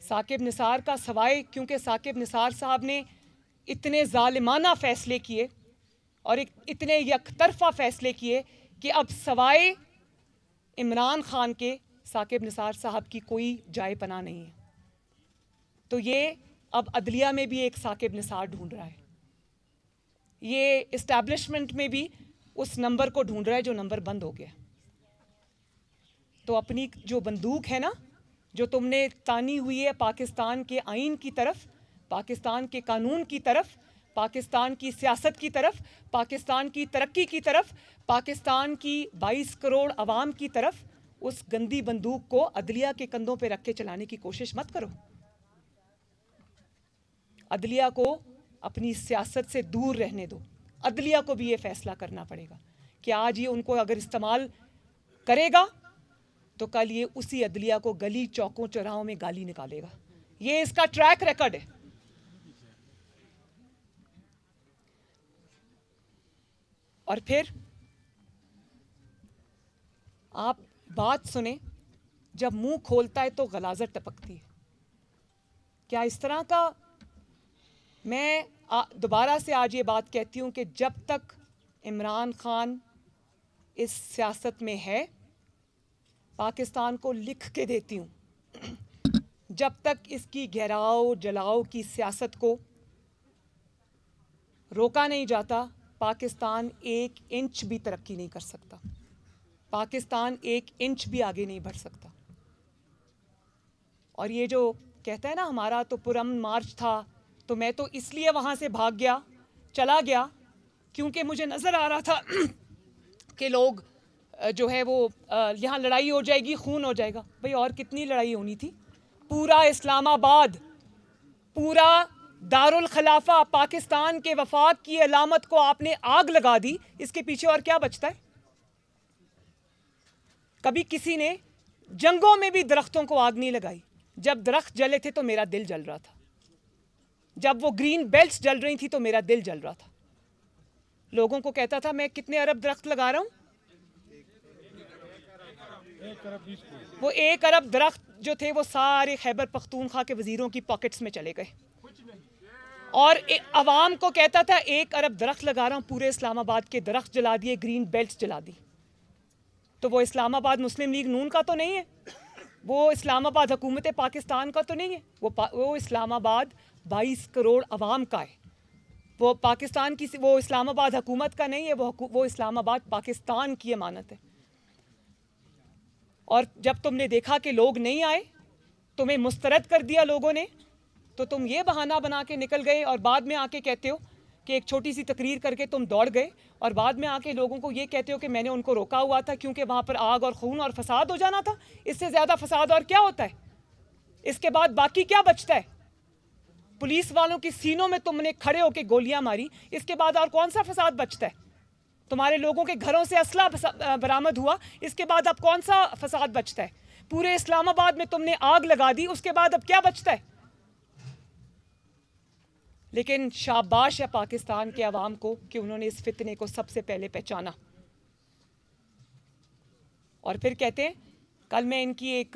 साकिब निसार का सवाए क्योंकि साकिब निसार साहब ने इतने ालिमाना फ़ैसले किए और इतने यकतरफा फ़ैसले किए कि अब सवाए इमरान ख़ान के साकिब निसार साहब की कोई जाए पना नहीं है तो ये अब अदलिया में भी एक साकिब निसार ढूंढ रहा है ये इस्टेब्लिशमेंट में भी उस नंबर को ढूंढ रहा है जो नंबर बंद हो गया तो अपनी जो बंदूक है ना जो तुमने तानी हुई है पाकिस्तान के आइन की तरफ पाकिस्तान के कानून की तरफ पाकिस्तान की सियासत की तरफ पाकिस्तान की तरक्की की तरफ पाकिस्तान की 22 करोड़ आवाम की तरफ उस गंदी बंदूक को अदलिया के कंधों पर रख के चलाने की कोशिश मत करो अदलिया को अपनी सियासत से दूर रहने दो अदलिया को भी ये फैसला करना पड़ेगा कि आज ये उनको अगर इस्तेमाल करेगा तो कल ये उसी अदलिया को गली चौकों चौराहों में गाली निकालेगा ये इसका ट्रैक रिकॉर्ड है और फिर आप बात सुने जब मुंह खोलता है तो गलाजत टपकती है क्या इस तरह का मैं दोबारा से आज ये बात कहती हूँ कि जब तक इमरान ख़ान इस सियासत में है पाकिस्तान को लिख के देती हूँ जब तक इसकी गहराओ जलाओ की सियासत को रोका नहीं जाता पाकिस्तान एक इंच भी तरक्की नहीं कर सकता पाकिस्तान एक इंच भी आगे नहीं बढ़ सकता और ये जो कहता है ना हमारा तो पुरम मार्च था तो मैं तो इसलिए वहाँ से भाग गया चला गया क्योंकि मुझे नज़र आ रहा था कि लोग जो है वो यहाँ लड़ाई हो जाएगी खून हो जाएगा भाई और कितनी लड़ाई होनी थी पूरा इस्लामाबाद पूरा दारुल खलाफा पाकिस्तान के वफाक की अलामत को आपने आग लगा दी इसके पीछे और क्या बचता है कभी किसी ने जंगों में भी दरख्तों को आग नहीं लगाई जब दरख्त जले थे तो मेरा दिल जल रहा था जब वो ग्रीन बेल्ट जल रही थी तो मेरा दिल जल रहा था लोगों को कहता था मैं कितने अरब दरख्त लगा रहा हूँ वो एक अरब दरख्त जो थे वो सारे खैबर पख्तूनख्वा के वजीरों की पॉकेट्स में चले गए और आवाम को कहता था एक अरब दरख्त लगा रहा हूँ पूरे इस्लामाबाद के दरख्त जला दिए ग्रीन बेल्ट जला दी तो वो इस्लामाबाद मुस्लिम लीग नून का तो नहीं है वो इस्लामाबाद हुकूमत पाकिस्तान का तो नहीं है वो वो इस्लामाबाद बाईस करोड़ अवाम का है वो पाकिस्तान की वो इस्लामाबाद हुकूमत का नहीं है वो वो इस्लामाबाद पाकिस्तान की अमानत है और जब तुमने देखा कि लोग नहीं आए तुम्हें मुस्तरद कर दिया लोगों ने तो तुम ये बहाना बना के निकल गए और बाद में आके कहते हो कि एक छोटी सी तकरीर करके तुम दौड़ गए और बाद में आके लोगों को ये कहते हो कि मैंने उनको रोका हुआ था क्योंकि वहाँ पर आग और खून और फसाद हो जाना था इससे ज़्यादा फसाद और क्या होता है इसके बाद बाकी क्या बचता है पुलिस वालों के सीनों में तुमने खड़े होकर गोलियां मारी इसके बाद और कौन सा फसाद बचता है तुम्हारे लोगों के घरों से असला बरामद हुआ इसके बाद अब कौन सा फसाद बचता है पूरे इस्लामाबाद में तुमने आग लगा दी उसके बाद अब क्या बचता है लेकिन शाबाश है पाकिस्तान के अवाम को कि उन्होंने इस फितने को सबसे पहले पहचाना और फिर कहते हैं कल मैं इनकी एक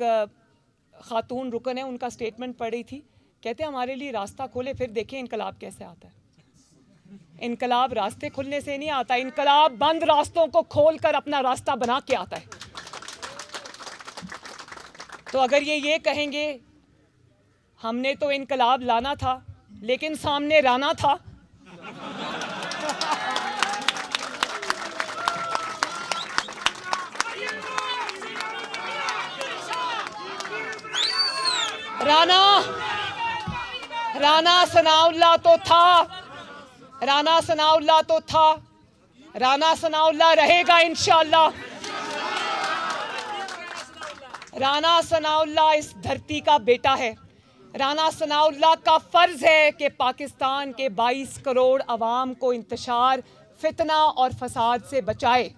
ख़ातून रुकन है उनका स्टेटमेंट पढ़ी थी कहते हैं हमारे लिए रास्ता खोले फिर देखें इनकलाब कैसे आता है इनकलाब रास्ते खुलने से नहीं आता इनकलाब बंद रास्तों को खोल कर अपना रास्ता बना के आता है तो अगर ये ये कहेंगे हमने तो इनकलाब लाना था लेकिन सामने राना था राना राना सनाउल्ला तो था राना सनाउल्ला तो था राना सनाउल्ला रहेगा इंशाल्लाह राना सनाउल्ला इस धरती का बेटा है राना सनाउल्ला का फ़र्ज़ है कि पाकिस्तान के 22 करोड़ अवाम को इंतशार फितना और फसाद से बचाए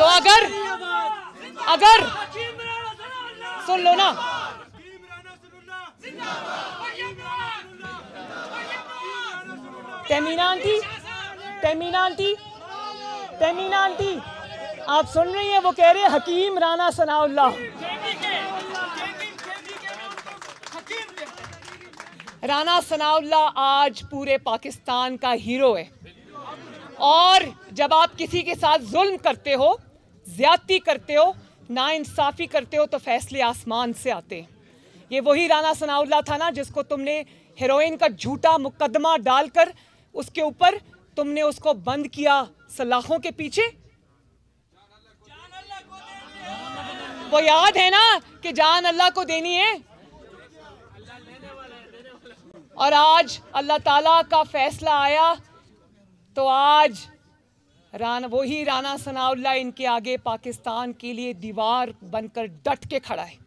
तो अगर अगर सुन लो ना Tamina aunty Tamina aunty Tamina aunty आप सुन रही हैं वो कह रहे हैं हकीम राना सनाउल्ला राना सनाउल्ला आज पूरे पाकिस्तान का हीरो है और जब आप किसी के साथ जुल्म करते हो ज़्यादती करते हो ना इंसाफी करते हो तो फैसले आसमान से आते हैं ये वही राना सनाउल्ला था ना जिसको तुमने हेरोइन का झूठा मुकदमा डालकर उसके ऊपर तुमने उसको बंद किया सलाखों के पीछे वो याद है ना कि जान अल्लाह को देनी है और आज अल्लाह ताला का फैसला आया तो आज राना वही राना सनाउल्ला इनके आगे पाकिस्तान के लिए दीवार बनकर डट के खड़ा है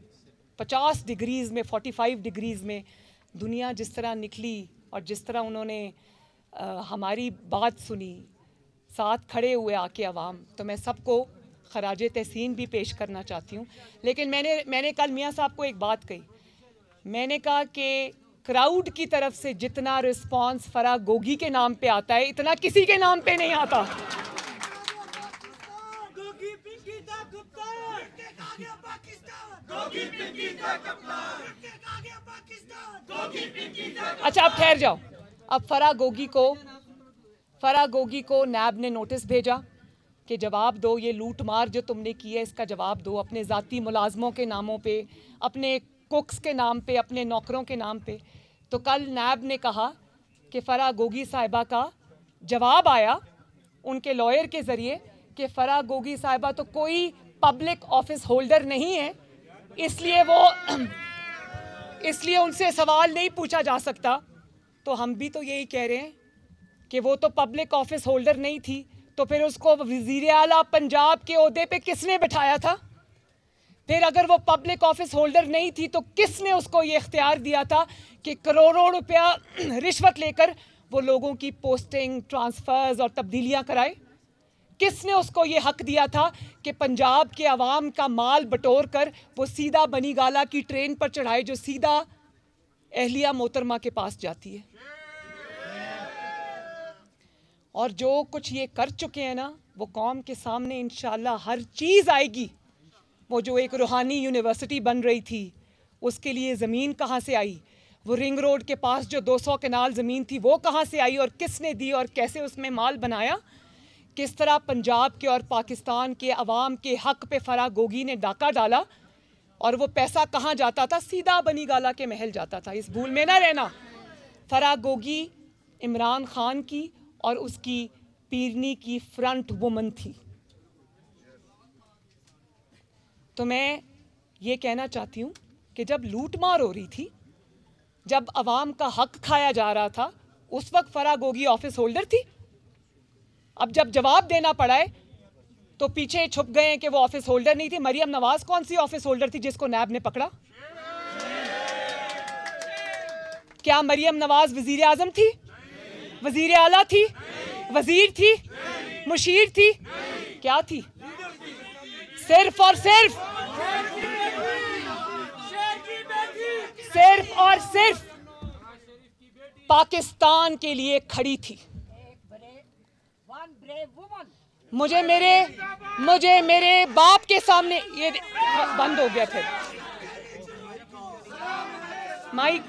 पचास डिग्रीज़ में फाइव डिग्रीज़ में दुनिया जिस तरह निकली और जिस तरह उन्होंने आ, हमारी बात सुनी साथ खड़े हुए आके आवाम तो मैं सबको खराज तहसीन भी पेश करना चाहती हूँ लेकिन मैंने मैंने कल मियाँ साहब को एक बात कही मैंने कहा कि क्राउड की तरफ से जितना रिस्पांस फरा गोगी के नाम पे आता है इतना किसी के नाम पे नहीं आता अच्छा अब ठहर जाओ अब फरा गोगी को फरा गोगी को नैब ने नोटिस भेजा कि जवाब दो ये लूट मार जो तुमने की है इसका जवाब दो अपने ज़ाती मुलाजमों के नामों पे अपने कुक्स के नाम पे अपने नौकरों के नाम पे तो कल नैब ने कहा कि फरा गोगी साहिबा का जवाब आया उनके लॉयर के ज़रिए कि फरा गोगी साहिबा तो कोई पब्लिक ऑफिस होल्डर नहीं है इसलिए वो इसलिए उनसे सवाल नहीं पूछा जा सकता तो हम भी तो यही कह रहे हैं कि वो तो पब्लिक ऑफिस होल्डर नहीं थी तो फिर उसको वजीर अला पंजाब के अहदे पे किसने बिठाया था फिर अगर वो पब्लिक ऑफिस होल्डर नहीं थी तो किसने उसको ये इख्तियार दिया था कि करोड़ों रुपया रिश्वत लेकर वो लोगों की पोस्टिंग ट्रांसफ़र्स और तब्दीलियाँ कराए किसने उसको ये हक दिया था कि पंजाब के आवाम का माल बटोर कर वो सीधा बनी गाला की ट्रेन पर चढ़ाए जो सीधा एहलिया मोहतरमा के पास जाती है और जो कुछ ये कर चुके हैं ना वो कौम के सामने इन हर चीज़ आएगी वो जो एक रूहानी यूनिवर्सिटी बन रही थी उसके लिए ज़मीन कहाँ से आई वो रिंग रोड के पास जो 200 कनाल ज़मीन थी वो कहाँ से आई और किसने दी और कैसे उसमें माल बनाया किस तरह पंजाब के और पाकिस्तान के अवाम के हक पे फरा गोगी ने डाका डाला और वो पैसा कहाँ जाता था सीधा बनी गाला के महल जाता था इस भूल में ना रहना फरा गोगी इमरान खान की और उसकी पीरनी की फ्रंट वुमन थी तो मैं ये कहना चाहती हूँ कि जब लूटमार हो रही थी जब आवाम का हक खाया जा रहा था उस वक्त फरा गोगी ऑफिस होल्डर थी अब जब जवाब देना पड़ा है तो पीछे छुप गए कि वो ऑफिस होल्डर नहीं थी मरियम नवाज कौन सी ऑफिस होल्डर थी जिसको नैब ने पकड़ा क्या मरियम नवाज वजीर आजम थी वजीर आला थी वजीर थी मुशीर थी क्या थी सिर्फ और सिर्फ सिर्फ और सिर्फ पाकिस्तान के लिए खड़ी थी मुझे मेरे मुझे मेरे बाप के सामने ये बंद हो गया फिर माइक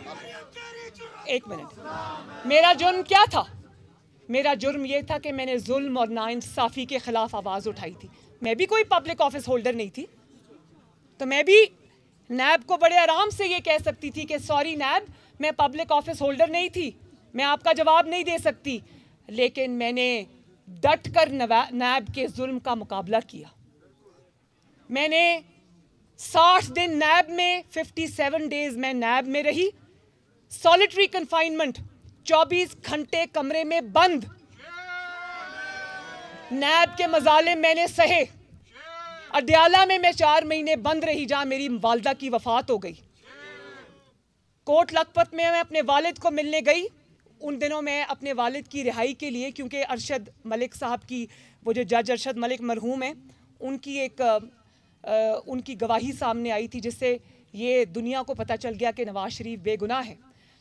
एक मिनट मेरा जुर्म क्या था मेरा जुर्म ये था कि मैंने जुल्म और नाइंसाफ़ी के ख़िलाफ़ आवाज़ उठाई थी मैं भी कोई पब्लिक ऑफिस होल्डर नहीं थी तो मैं भी नैब को बड़े आराम से ये कह सकती थी कि सॉरी नैब मैं पब्लिक ऑफिस होल्डर नहीं थी मैं आपका जवाब नहीं दे सकती लेकिन मैंने डट कर नैब के जुल्म का मुकाबला किया मैंने साठ दिन नैब में फिफ्टी सेवन डेज मैं नैब में रही सॉलिटरी कन्फाइनमेंट चौबीस घंटे कमरे में बंद नैब के मजाले मैंने सहे अड्याला में मैं चार महीने बंद रही जहां मेरी वालदा की वफात हो गई कोट लखपत में मैं अपने वालिद को मिलने गई उन दिनों मैं अपने वालिद की रिहाई के लिए क्योंकि अरशद मलिक साहब की वो जो जज अरशद मलिक मरहूम है उनकी एक आ, उनकी गवाही सामने आई थी जिससे ये दुनिया को पता चल गया कि नवाज़ शरीफ बेगुनाह है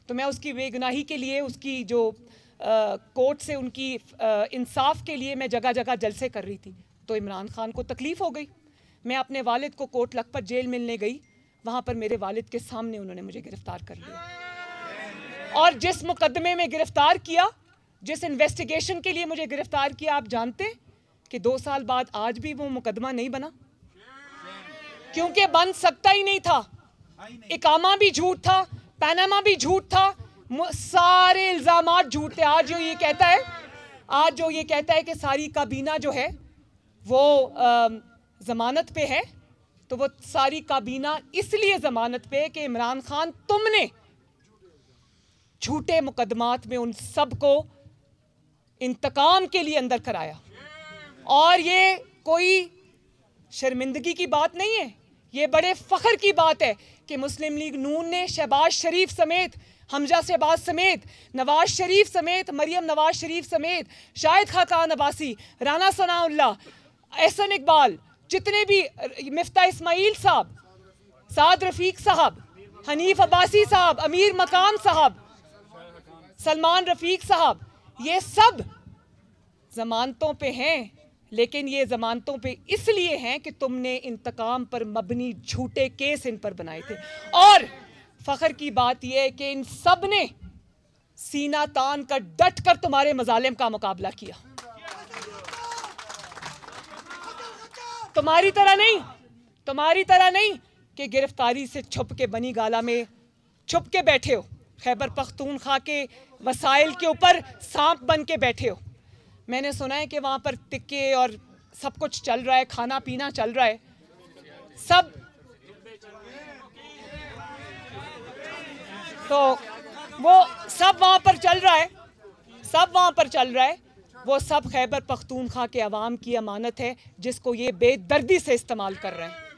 तो मैं उसकी बेगुनाही के लिए उसकी जो कोर्ट से उनकी इंसाफ के लिए मैं जगह जगह जलसे कर रही थी तो इमरान खान को तकलीफ़ हो गई मैं अपने वालिद को कोर्ट लखपत जेल मिलने गई वहाँ पर मेरे वालिद के सामने उन्होंने मुझे गिरफ़्तार कर लिया और जिस मुकदमे में गिरफ्तार किया जिस इन्वेस्टिगेशन के लिए मुझे गिरफ्तार किया आप जानते कि दो साल बाद आज भी वो मुकदमा नहीं बना क्योंकि बन सकता ही नहीं था इकामा भी झूठ था पैनामा भी झूठ था सारे इल्ज़ाम झूठ थे आज जो ये कहता है आज जो ये कहता है कि सारी काबीना जो है वो आ, जमानत पे है तो वो सारी काबीना इसलिए जमानत पे कि इमरान खान तुमने झूठे मुकदमात में उन सबको इंतकाम के लिए अंदर कराया और ये कोई शर्मिंदगी की बात नहीं है ये बड़े फ़ख्र की बात है कि मुस्लिम लीग नून ने शहबाज शरीफ समेत हमजा शहबाज समेत नवाज शरीफ समेत मरियम नवाज शरीफ समेत शाहिद खाकान अब्बासी राना सनाउल्ला एहसन इकबाल जितने भी मफ्ता इस्माइल साहब साद रफ़ीक साहब हनीफ अब्बासी साहब अमीर मकाम साहब सलमान रफीक साहब ये सब जमानतों पे हैं लेकिन ये जमानतों पे इसलिए हैं कि तुमने इंतकाम पर मबनी झूठे केस इन पर बनाए थे और फ़ख्र की बात यह है कि इन सब ने सीना तान कर डट कर तुम्हारे मजालिम का मुकाबला किया तुम्हारी तरह नहीं तुम्हारी तरह नहीं कि गिरफ्तारी से छुप के बनी गाला में छुप के बैठे हो खैबर पख्तूनख्वा के वसाइल के ऊपर सांप बन के बैठे हो मैंने सुना है कि वहाँ पर टिक्के और सब कुछ चल रहा है खाना पीना चल रहा है सब तो वो सब वहाँ पर चल रहा है सब वहाँ पर चल रहा है वो सब खैबर पख्तूनख्वा के अवाम की अमानत है जिसको ये बेदर्दी से इस्तेमाल कर रहे हैं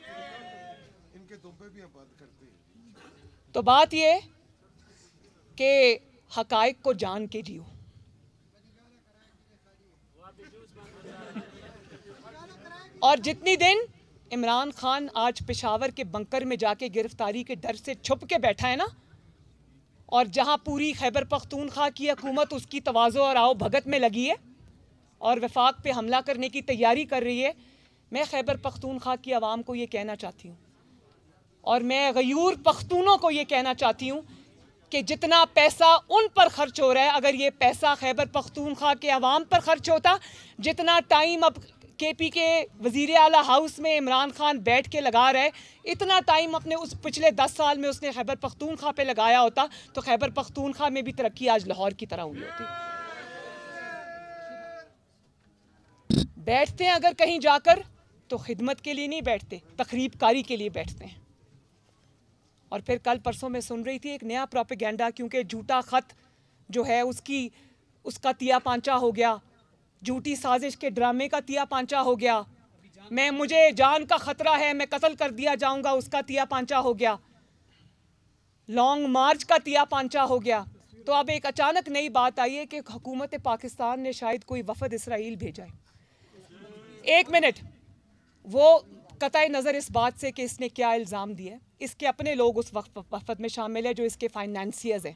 तो बात ये के हकायक को जान के जियो और जितनी दिन इमरान खान आज पेशावर के बंकर में जाके गिरफ्तारी के डर से छुप के बैठा है ना और जहाँ पूरी खैबर पख्तूनख्वा की हकूमत उसकी तोज़ो और आओ भगत में लगी है और वफाक पे हमला करने की तैयारी कर रही है मैं खैबर पख्तूनख्वा की आवाम को ये कहना चाहती हूँ और मैं गयूर पख्तूनों को ये कहना चाहती हूँ कि जितना पैसा उन पर खर्च हो रहा है अगर ये पैसा खैबर पख्तूनख्वा के आवाम पर खर्च होता जितना टाइम अब के पी के वज़ी अला हाउस में इमरान खान बैठ के लगा रहे इतना टाइम अपने उस पिछले दस साल में उसने खैबर पख्तूनख्वा पे लगाया होता तो खैबर पख्तूनख्वा में भी तरक्की आज लाहौर की तरह हुई होती बैठते हैं अगर कहीं जाकर तो खिदमत के लिए नहीं बैठते तकरीब कारी के लिए बैठते हैं और फिर कल परसों में सुन रही थी एक नया प्रोपेगेंडा क्योंकि झूठा ख़त जो है उसकी उसका तिया पांचा हो गया झूठी साजिश के ड्रामे का तिया पांचा हो गया मैं मुझे जान का ख़तरा है मैं कत्ल कर दिया जाऊंगा उसका तिया पांचा हो गया लॉन्ग मार्च का तिया पांचा हो गया तो अब एक अचानक नई बात आई है कि हुकूमत पाकिस्तान ने शायद कोई वफद इसराइल भेजा है एक मिनट वो कतई नज़र इस बात से कि इसने क्या इल्ज़ाम दिया इसके अपने लोग उस वक्त वफद में शामिल है जो इसके फाइनेंसियर्स हैं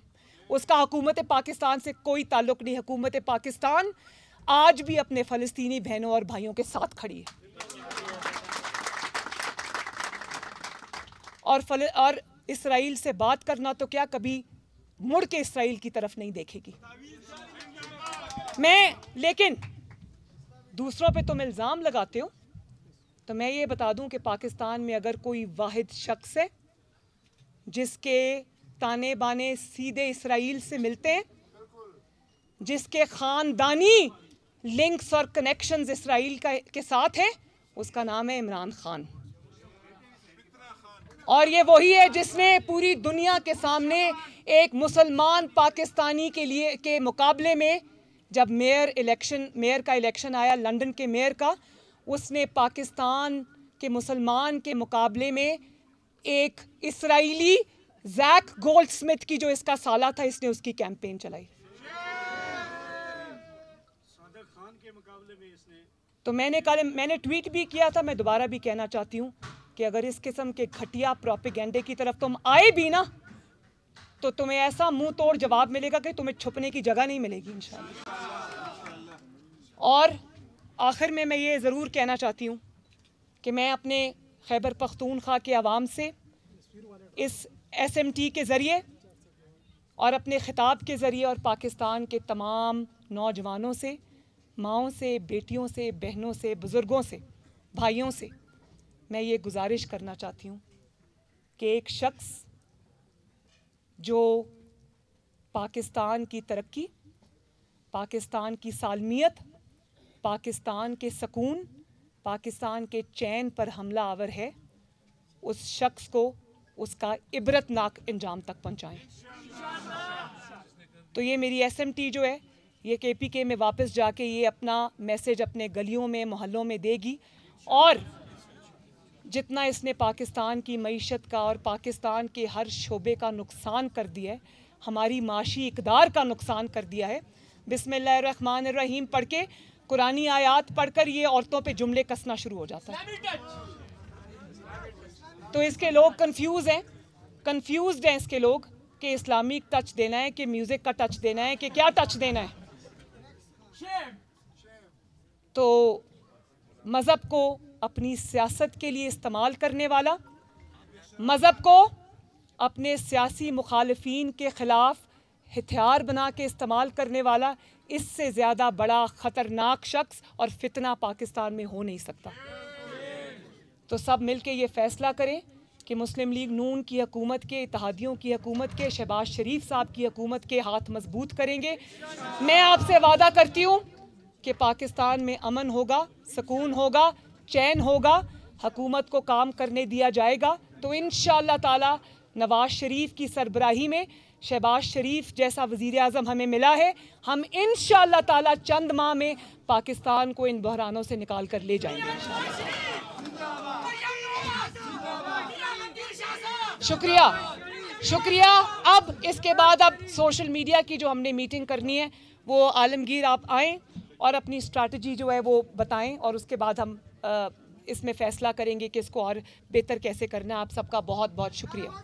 उसका हुकूमत पाकिस्तान से कोई ताल्लुक नहीं हुकूमत पाकिस्तान आज भी अपने फ़लस्तनी बहनों और भाइयों के साथ खड़ी है और फल और इसराइल से बात करना तो क्या कभी मुड़ के इसराइल की तरफ नहीं देखेगी मैं लेकिन दूसरों पे तुम इल्ज़ाम लगाते हो तो मैं ये बता दूं कि पाकिस्तान में अगर कोई वाद शख्स है जिसके ताने बाने सीधे इसराइल से मिलते हैं जिसके ख़ानदानी लिंक्स और कनेक्शंस इसराइल का के साथ हैं उसका नाम है इमरान खान और ये वही है जिसने पूरी दुनिया के सामने एक मुसलमान पाकिस्तानी के लिए के मुकाबले में जब मेयर इलेक्शन मेयर का इलेक्शन आया लंदन के मेयर का उसने पाकिस्तान के मुसलमान के मुकाबले में एक इसराइली जैक गोल्ड स्मिथ की जो इसका साला था इसने उसकी कैंपेन चलाई तो मैंने कल मैंने ट्वीट भी किया था मैं दोबारा भी कहना चाहती हूँ कि अगर इस किस्म के घटिया प्रोपिगेंडे की तरफ तुम आए भी ना तो तुम्हें ऐसा मुंह तोड़ जवाब मिलेगा कि तुम्हें छुपने की जगह नहीं मिलेगी इंशाल्लाह और आखिर में मैं ये ज़रूर कहना चाहती हूँ कि मैं अपने खैबर पख्तूनख्वा के आवाम से इस एस एम टी के ज़रिए और अपने ख़िताब के ज़रिए और पाकिस्तान के तमाम नौजवानों से माओं से बेटियों से बहनों से बुज़ुर्गों से भाइयों से मैं ये गुजारिश करना चाहती हूँ कि एक शख्स जो पाकिस्तान की तरक्की पाकिस्तान की सालमियत पाकिस्तान के सकून पाकिस्तान के चैन पर हमला आवर है उस शख्स को उसका इबरतनाक इंजाम तक पहुंचाएं तो ये मेरी एसएमटी जो है ये केपीके में वापस जाके ये अपना मैसेज अपने गलियों में मोहल्लों में देगी और जितना इसने पाकिस्तान की मीशत का और पाकिस्तान के हर शोबे का नुकसान कर दिया है हमारी माशी इकदार का नुकसान कर दिया है बिसमिल्ल रहीम पढ़ के कुरानी आयात पढ़कर ये औरतों पे जुमले कसना शुरू हो जाता है तो इसके लोग कंफ्यूज हैं कंफ्यूज हैं इसके लोग कि इस्लामिक टच देना है कि म्यूज़िक का टच देना है कि क्या टच देना है तो मज़हब को अपनी सियासत के लिए इस्तेमाल करने वाला मज़हब को अपने सियासी मुखालफी के ख़िलाफ़ हथियार बना के इस्तेमाल करने वाला इससे ज़्यादा बड़ा ख़तरनाक शख्स और फितना पाकिस्तान में हो नहीं सकता तो सब मिल के ये फ़ैसला करें कि मुस्लिम लीग नून की हकूमत के इतिहादियों की हकूमत के शहबाज शरीफ साहब की हकूमत के हाथ मजबूत करेंगे मैं आपसे वादा करती हूँ कि पाकिस्तान में अमन होगा सुकून होगा चैन होगा हकूमत को काम करने दिया जाएगा तो इन ताला नवाज शरीफ की सरबराही में शहबाज शरीफ जैसा वज़ी अजम हमें मिला है हम इन ताला चंद माह में पाकिस्तान को इन बहरानों से निकाल कर ले जाएंगे शुक्रिया शुक्रिया अब इसके बाद अब सोशल मीडिया की जो हमने मीटिंग करनी है वो आलमगीर आप आएँ और अपनी स्ट्रैटी जो है वो बताएं और उसके बाद हम इसमें फ़ैसला करेंगे कि इसको और बेहतर कैसे करना है आप सबका बहुत बहुत शुक्रिया